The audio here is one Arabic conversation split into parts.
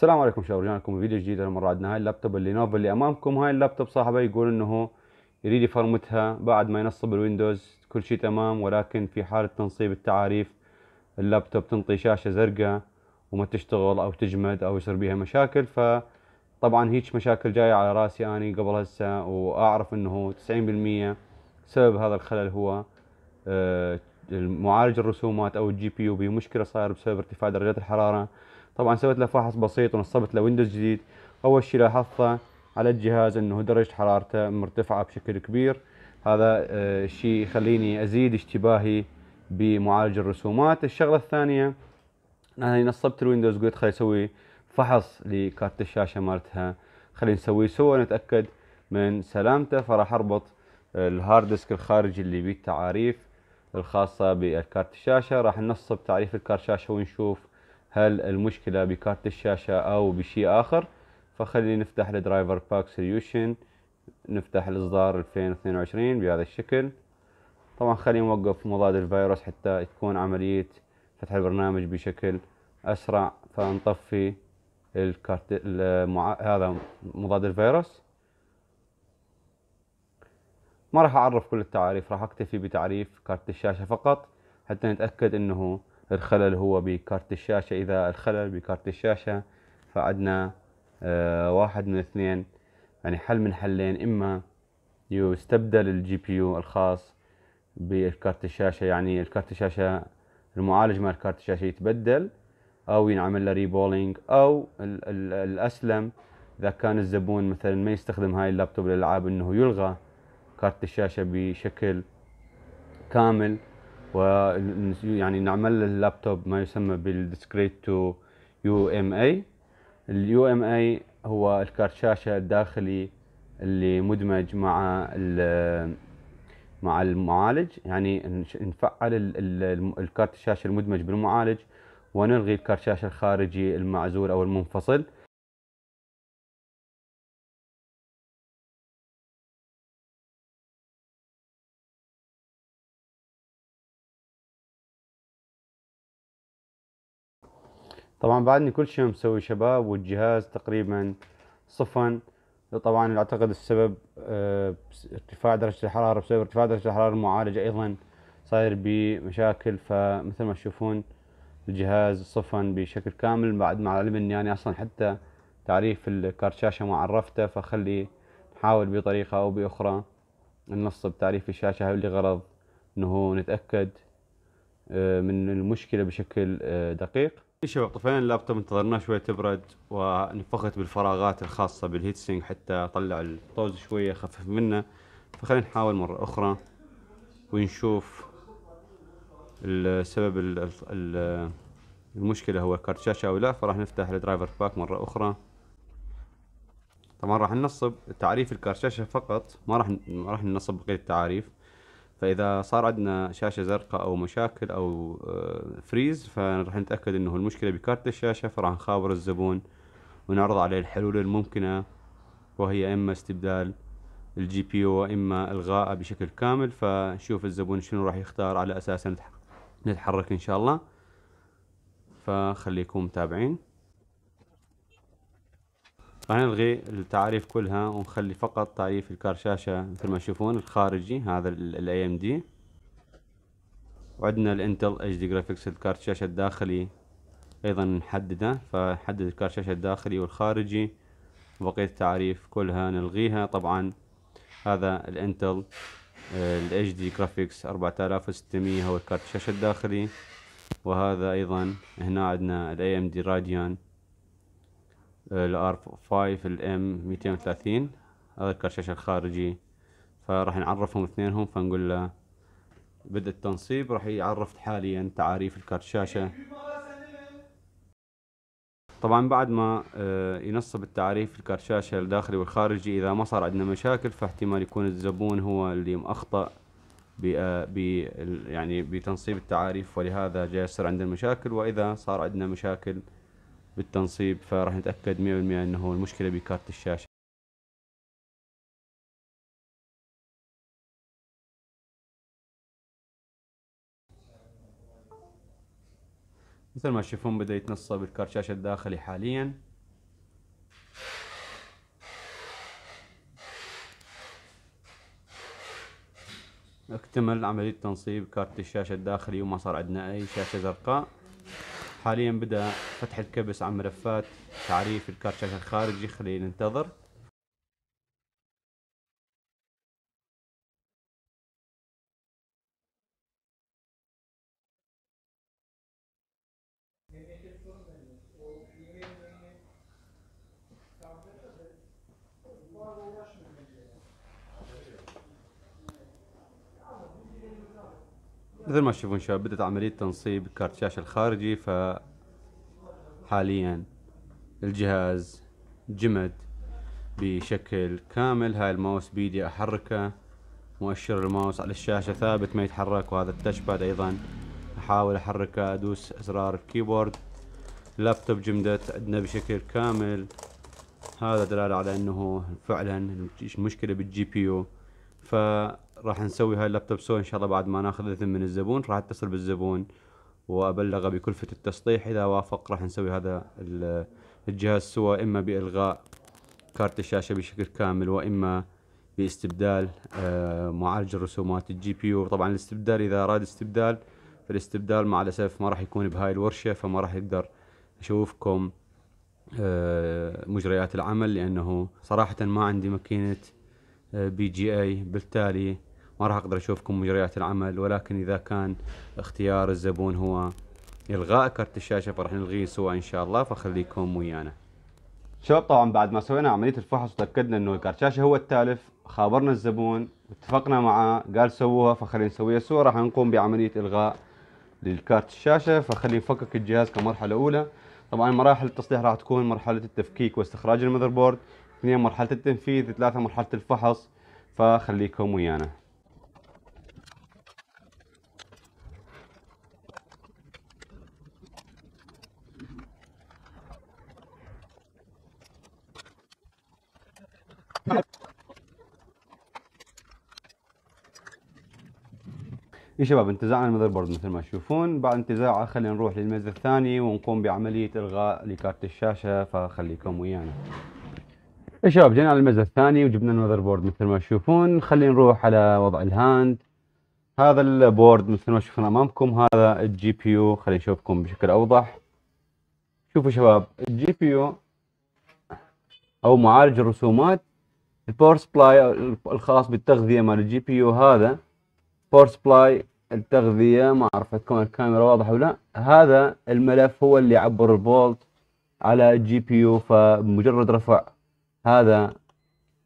السلام عليكم شباب رجعنا لكم فيديو جديد المرة عندنا هاي اللابتوب اللينوفو اللي امامكم هاي اللابتوب صاحبه يقول انه يريد يفرمتها بعد ما ينصب الويندوز كل شيء تمام ولكن في حالة تنصيب التعاريف اللابتوب تنطي شاشة زرقاء وما تشتغل او تجمد او يصير بيها مشاكل ف طبعا هيج مشاكل جاية على راسي اني قبل هسه واعرف انه 90% سبب هذا الخلل هو آه، معالج الرسومات او الجي بي يو بمشكلة صاير بسبب ارتفاع درجات الحرارة طبعا سويت له فحص بسيط ونصبت له ويندوز جديد اول شيء لاحظته على الجهاز انه درجه حرارته مرتفعه بشكل كبير هذا الشيء آه، يخليني ازيد اشتباهي بمعالج الرسومات الشغله الثانيه انا نصبت الويندوز قلت خلي اسوي فحص لكارت الشاشه مالتها خلي نسويه سوا نتاكد من سلامته فراح اربط آه، الهارد ديسك الخارجي اللي بيه التعاريف الخاصه بالكارت الشاشه راح ننصب تعريف الكارت الشاشه ونشوف هل المشكلة بكارت الشاشة أو بشيء آخر فخلي نفتح الدرايفر باك سوليوشن نفتح الإصدار 2022 بهذا الشكل طبعا خلي نوقف مضاد الفيروس حتى تكون عملية فتح البرنامج بشكل أسرع فنطفي الكارت المع... هذا مضاد الفيروس ما راح أعرف كل التعاريف راح أكتفي بتعريف كارت الشاشة فقط حتى نتأكد أنه الخلل هو بكارت الشاشة إذا الخلل بكارت الشاشة فعدنا آه، واحد من اثنين يعني حل من حلين إما يستبدل الجي بي يو الخاص بالكارت الشاشة يعني الكارت الشاشة المعالج مال كارت الشاشة يتبدل أو ينعمل له ريبولينج أو الـ الـ الأسلم إذا كان الزبون مثلا ما يستخدم هاي اللابتوب للألعاب أنه يلغى كارت الشاشة بشكل كامل ويعني نعمل اللابتوب ما يسمى بالديسكريت تو يو ام اي اليو ام اي هو الكارت شاشه الداخلي اللي مدمج مع مع المعالج يعني نفعل الكارت الشاشه المدمج بالمعالج ونلغي الكارت الشاشه الخارجي المعزول او المنفصل طبعا بعدني كل شيء مسوي شباب والجهاز تقريبا صفن طبعا اعتقد السبب آه، ارتفاع درجة الحرارة بسبب ارتفاع درجة الحرارة المعالجة ايضا صاير بمشاكل فمثل ما تشوفون الجهاز صفن بشكل كامل بعد مع علم اني انا اصلا حتى تعريف الكارت شاشة ما عرفته فخلي نحاول بطريقة او باخرى ننصب تعريف الشاشة لغرض انه نتأكد آه، من المشكلة بشكل آه، دقيق شباب طفينا اللابتوب انتظرناه شوية تبرد ونفخت بالفراغات الخاصة بالهيتسينج حتى طلع الطوز شوية خفف منه فخلينا نحاول مرة أخرى ونشوف السبب المشكلة هو كارت شاشة أو لا فراح نفتح الدرايفر باك مرة أخرى طبعا راح ننصب تعريف الكارت شاشة فقط ما راح راح ننصب بقية التعاريف فاذا صار عندنا شاشه زرقاء او مشاكل او فريز آه، فراح نتاكد انه المشكله بكارت الشاشه فراح نخابر الزبون ونعرض عليه الحلول الممكنه وهي اما استبدال الجي بي يو واما الغائه بشكل كامل فنشوف الزبون شنو راح يختار على اساس نتحرك ان شاء الله فخليكم متابعين راح نلغي التعاريف كلها ونخلي فقط تعريف الكار شاشة مثل ما تشوفون الخارجي هذا الاي ام دي وعندنا الانتل اتش دي جرافيكس الكار شاشة الداخلي ايضا نحدده فحدد الكار شاشة الداخلي والخارجي وبقية التعريف كلها نلغيها طبعا هذا الانتل الاتش دي جرافيكس 4600 هو الكارت شاشة الداخلي وهذا ايضا هنا عندنا الاي ام دي راديان الار 5 الام 230 هذا الكرشاش الخارجي فراح نعرفهم اثنينهم فنقول له بدء التنصيب راح يعرف حاليا تعاريف الكرشاشة طبعا بعد ما آه، ينصب التعريف الكرشاشة الداخلي والخارجي إذا ما صار عندنا مشاكل فاحتمال يكون الزبون هو اللي مأخطأ ب آه، يعني بتنصيب التعاريف ولهذا جاي يصير عندنا مشاكل وإذا صار عندنا مشاكل بالتنصيب فراح نتاكد 100% انه المشكله بكارت الشاشه مثل ما تشوفون بدا يتنصب الكارت شاشه الداخلي حاليا اكتمل عمليه تنصيب كارت الشاشه الداخلي وما صار عندنا اي شاشه زرقاء حاليا بدا فتح الكبس عن ملفات تعريف الكارت الخارجي خلينا ننتظر مثل ما تشوفون شباب بدأت عملية تنصيب كارت شاشة الخارجي ف حاليا الجهاز جمد بشكل كامل هاي الماوس بيدي أحركه مؤشر الماوس على الشاشة ثابت ما يتحرك وهذا التاتش باد أيضا أحاول أحركه أدوس أزرار الكيبورد اللابتوب جمدت عندنا بشكل كامل هذا دلالة على أنه فعلا المشكلة بالجي بي يو ف راح نسوي هاي اللابتوب سو ان شاء الله بعد ما ناخذ اذن من الزبون راح اتصل بالزبون وابلغه بكلفه التسطيح اذا وافق راح نسوي هذا الجهاز سوى اما بالغاء كارت الشاشه بشكل كامل واما باستبدال آه، معالج الرسومات الجي بي يو طبعا الاستبدال اذا اراد استبدال فالاستبدال مع الاسف ما راح يكون بهاي الورشه فما راح يقدر اشوفكم آه، مجريات العمل لانه صراحه ما عندي ماكينه آه، بي جي اي بالتالي ما راح اقدر اشوفكم مجريات العمل ولكن اذا كان اختيار الزبون هو الغاء كرت الشاشه فراح نلغيه سوا ان شاء الله فخليكم ويانا شباب طبعا بعد ما سوينا عمليه الفحص وتاكدنا انه كرت الشاشه هو التالف خابرنا الزبون اتفقنا معاه قال سووها فخلينا نسويها سوا راح نقوم بعمليه الغاء للكارت الشاشه فخلينا نفكك الجهاز كمرحله اولى طبعا مراحل التصليح راح تكون مرحله التفكيك واستخراج المذر بورد اثنين مرحله التنفيذ ثلاثه مرحله الفحص فخليكم ويانا يا شباب انتزعنا المذر بورد مثل ما تشوفون بعد انتزاعه خلينا نروح للميز الثاني ونقوم بعملية الغاء لكارت الشاشة فخليكم ويانا يا شباب جينا على الميز الثاني وجبنا المذر بورد مثل ما تشوفون خلينا نروح على وضع الهاند هذا البورد مثل ما تشوفون امامكم هذا الجي بي يو خلينا نشوفكم بشكل اوضح شوفوا شباب الجي بي يو او معالج الرسومات الباور سبلاي الخاص بالتغذية مال الجي بي يو هذا باور سبلاي التغذية ما أعرف تكون الكاميرا واضحة ولا هذا الملف هو اللي يعبر الفولت على الجي بي يو فمجرد رفع هذا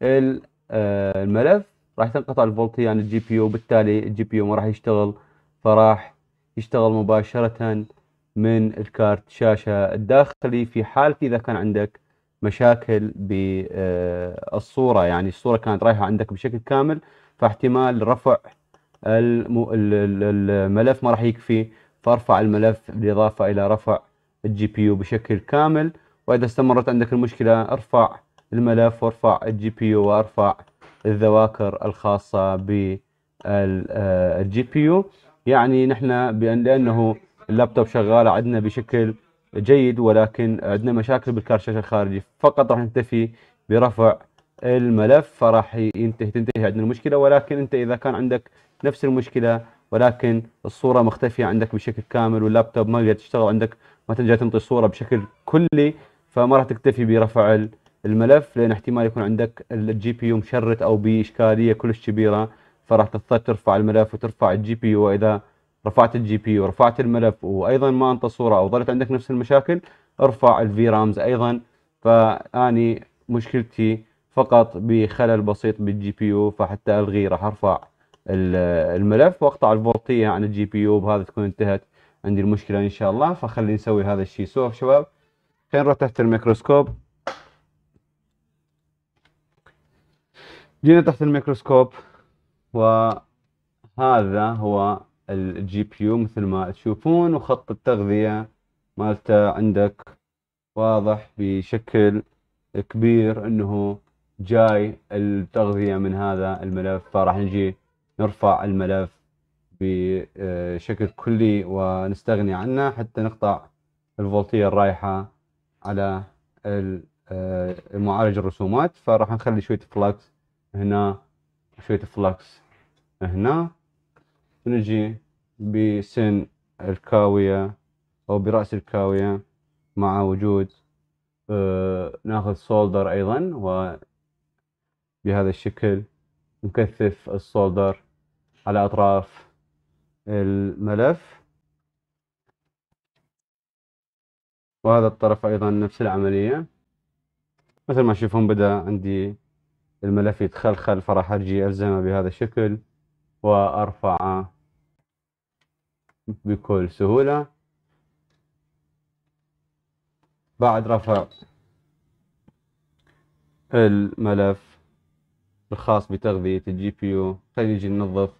آه، الملف راح تنقطع الفولتية عن الجي بي يو بالتالي الجي بي يو ما راح يشتغل فراح يشتغل مباشرة من الكارت شاشة الداخلي في حالة إذا كان عندك مشاكل بالصورة آه، يعني الصورة كانت رايحة عندك بشكل كامل فاحتمال رفع الملف ما راح يكفي فارفع الملف بالاضافه الى رفع الجي بي يو بشكل كامل واذا استمرت عندك المشكله ارفع الملف وارفع الجي بي يو وارفع الذواكر الخاصه بالجي آه، بي يو يعني نحن بان لانه اللابتوب شغال عندنا بشكل جيد ولكن عندنا مشاكل بالكارت شاشه الخارجي فقط راح نكتفي برفع الملف فراح ينتهي تنتهي عندنا المشكله ولكن انت اذا كان عندك نفس المشكله ولكن الصوره مختفيه عندك بشكل كامل واللابتوب ما قاعد تشتغل عندك ما ترجع تنطي الصوره بشكل كلي فما راح تكتفي برفع الملف لان احتمال يكون عندك الجي بي يو مشرت او باشكاليه كلش كبيره فراح تضطر ترفع الملف وترفع الجي بي يو واذا رفعت الجي بي يو ورفعت الملف وايضا ما انطى صوره او ظلت عندك نفس المشاكل ارفع الفي رامز ايضا فاني مشكلتي فقط بخلل بسيط بالجي بي يو فحتى الغيه راح ارفع الملف واقطع الفولتيه عن الجي بي يو بهذا تكون انتهت عندي المشكله ان شاء الله فخلي نسوي هذا الشيء سوا شباب خلينا نروح تحت الميكروسكوب جينا تحت الميكروسكوب وهذا هو الجي بي يو مثل ما تشوفون وخط التغذية مالته عندك واضح بشكل كبير انه جاي التغذية من هذا الملف فراح نجي نرفع الملف بشكل كلي ونستغني عنه حتى نقطع الفولتية الرايحة على آه، معالج الرسومات فراح نخلي شوية فلكس هنا وشوية فلكس هنا ونجي بسن الكاوية أو برأس الكاوية مع وجود آه، ناخذ سولدر أيضا و بهذا الشكل نكثف الصولدر على أطراف الملف وهذا الطرف أيضا نفس العملية مثل ما تشوفون بدأ عندي الملف يتخلخل فراح أرجي ألزمه بهذا الشكل وأرفعه بكل سهولة بعد رفع الملف الخاص بتغذية الجي بي يو خلينا ننظف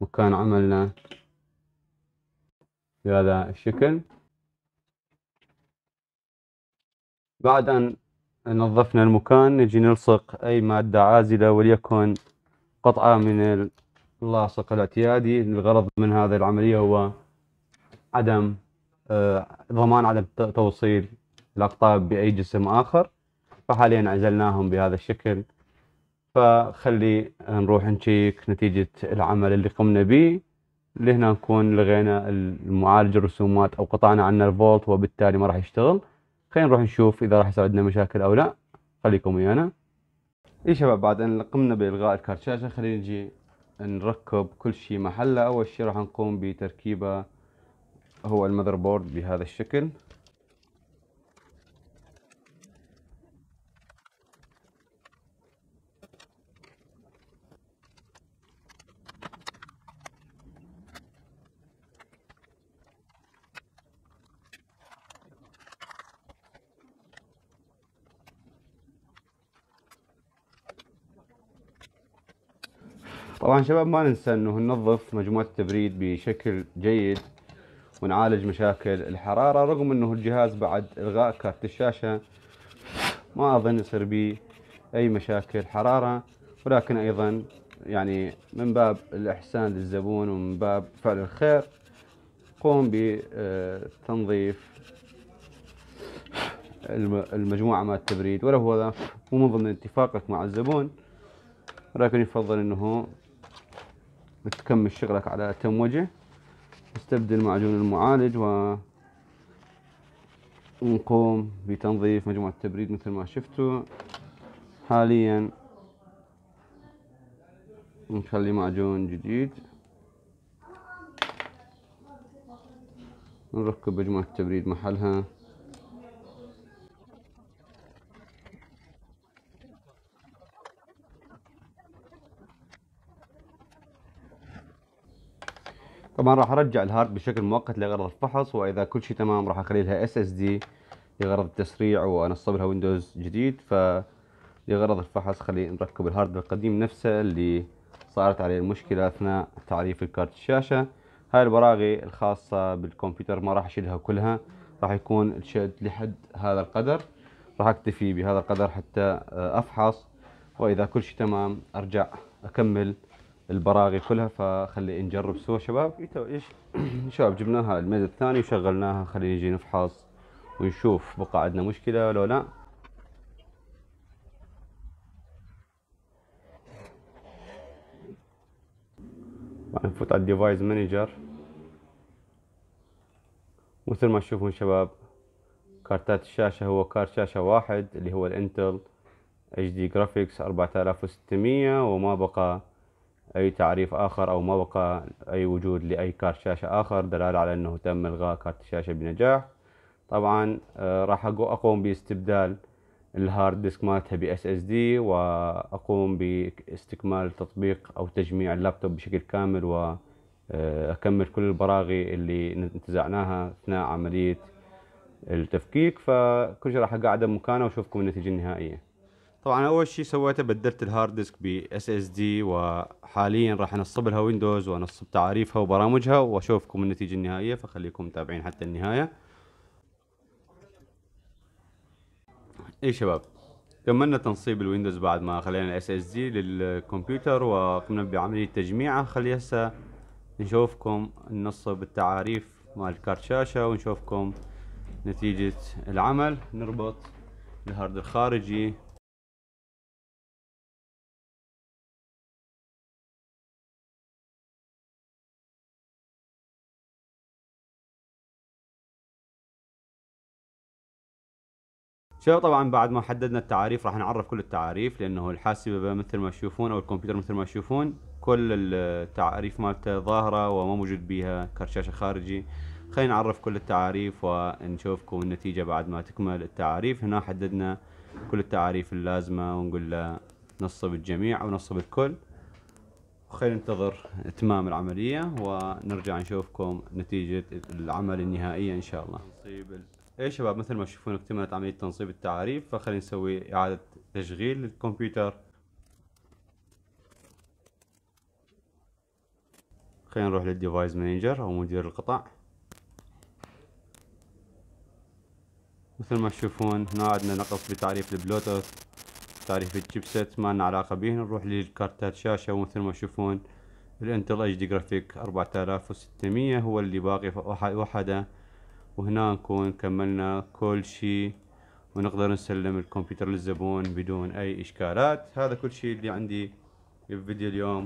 مكان عملنا بهذا الشكل بعد أن نظفنا المكان نجي نلصق أي مادة عازلة وليكن قطعة من اللاصق الاعتيادي الغرض من هذه العملية هو عدم آه، ضمان عدم توصيل الأقطاب بأي جسم آخر فحاليا عزلناهم بهذا الشكل فخلي نروح نشيك نتيجة العمل اللي قمنا به لهنا نكون لغينا المعالج الرسومات او قطعنا عنا الفولت وبالتالي ما راح يشتغل خلينا نروح نشوف اذا راح يصير عندنا مشاكل او لا خليكم ويانا اي شباب بعد ان قمنا بالغاء الكارت شاشه خلينا نجي نركب كل شيء محله اول شيء راح نقوم بتركيبه هو المذر بورد بهذا الشكل طبعا شباب ما ننسى انه ننظف مجموعة التبريد بشكل جيد ونعالج مشاكل الحرارة رغم انه الجهاز بعد الغاء كارت الشاشة ما اظن يصير به اي مشاكل حرارة ولكن ايضا يعني من باب الاحسان للزبون ومن باب فعل الخير قوم بتنظيف المجموعة مع التبريد ولو هذا مو من ضمن اتفاقك مع الزبون ولكن يفضل انه بتكمل شغلك على تم وجه نستبدل معجون المعالج و نقوم بتنظيف مجموعة التبريد مثل ما شفتوا حاليا نخلي معجون جديد نركب مجموعة التبريد محلها طبعا راح ارجع الهارد بشكل مؤقت لغرض الفحص واذا كل شيء تمام راح اخلي لها اس اس دي لغرض التسريع وانصب لها ويندوز جديد ف لغرض الفحص خلي نركب الهارد القديم نفسه اللي صارت عليه المشكلة أثناء تعريف الكارت الشاشة هاي البراغي الخاصة بالكمبيوتر ما راح أشيلها كلها راح يكون الشد لحد هذا القدر راح أكتفي بهذا القدر حتى آه، أفحص وإذا كل شيء تمام أرجع أكمل البراغي كلها فخلي نجرب سوا شباب ايش شباب جبناها الميزة الثاني وشغلناها خلينا نجي نفحص ونشوف بقى عندنا مشكلة لو لا نفوت على الديفايس مانجر مثل ما تشوفون شباب كارتات الشاشة هو كارت شاشة واحد اللي هو الانتل HD جرافيكس 4600 وما بقى أي تعريف آخر أو موقع أي وجود لأي كارت شاشة آخر دلالة على أنه تم إلغاء كارت الشاشة بنجاح طبعا آه، راح أقوم باستبدال الهارد ديسك مالتها ب اس اس دي واقوم باستكمال تطبيق او تجميع اللابتوب بشكل كامل واكمل آه، كل البراغي اللي انتزعناها اثناء عمليه التفكيك فكل شيء راح اقعده مكانه واشوفكم النتيجه النهائيه طبعا اول شيء سويته بدلت الهارد ديسك ب اس اس دي وحاليا راح انصب لها ويندوز وانصب تعاريفها وبرامجها واشوفكم النتيجه النهائيه فخليكم متابعين حتى النهايه اي شباب كملنا تنصيب الويندوز بعد ما خلينا الاس اس دي للكمبيوتر وقمنا بعمليه تجميعه خلي هسه نشوفكم ننصب التعاريف مال كارت شاشه ونشوفكم نتيجه العمل نربط الهارد الخارجي شباب طبعا بعد ما حددنا التعاريف راح نعرف كل التعاريف لانه الحاسبه مثل ما تشوفون او الكمبيوتر مثل ما تشوفون كل التعاريف مالته ظاهره وما موجود بيها كرت شاشه خارجي خلينا نعرف كل التعاريف ونشوفكم النتيجه بعد ما تكمل التعاريف هنا حددنا كل التعاريف اللازمه ونقول له نصب الجميع او نصب الكل خلينا ننتظر اتمام العمليه ونرجع نشوفكم نتيجه العمل النهائيه ان شاء الله اي شباب مثل ما تشوفون اكتملت عملية تنصيب التعاريف فخلينا نسوي اعادة تشغيل للكمبيوتر خلينا نروح للديفايس مانجر او مدير القطع مثل ما تشوفون هنا عندنا نقص بتعريف البلوتوث تعريف الشيبسيت ما لنا علاقة به نروح للكارتات شاشة ومثل ما تشوفون الانتل اتش دي جرافيك 4600 هو اللي باقي وحده وهنا نكون كملنا كل شيء ونقدر نسلم الكمبيوتر للزبون بدون اي اشكالات هذا كل شيء اللي عندي في فيديو اليوم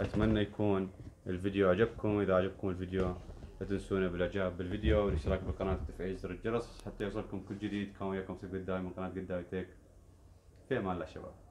اتمنى يكون الفيديو عجبكم اذا عجبكم الفيديو لا تنسونا بالاعجاب بالفيديو والاشتراك بالقناه وتفعيل زر الجرس حتى يوصلكم كل جديد كان وياكم سيف قدامي من قناه قدامي تيك في امان الله شباب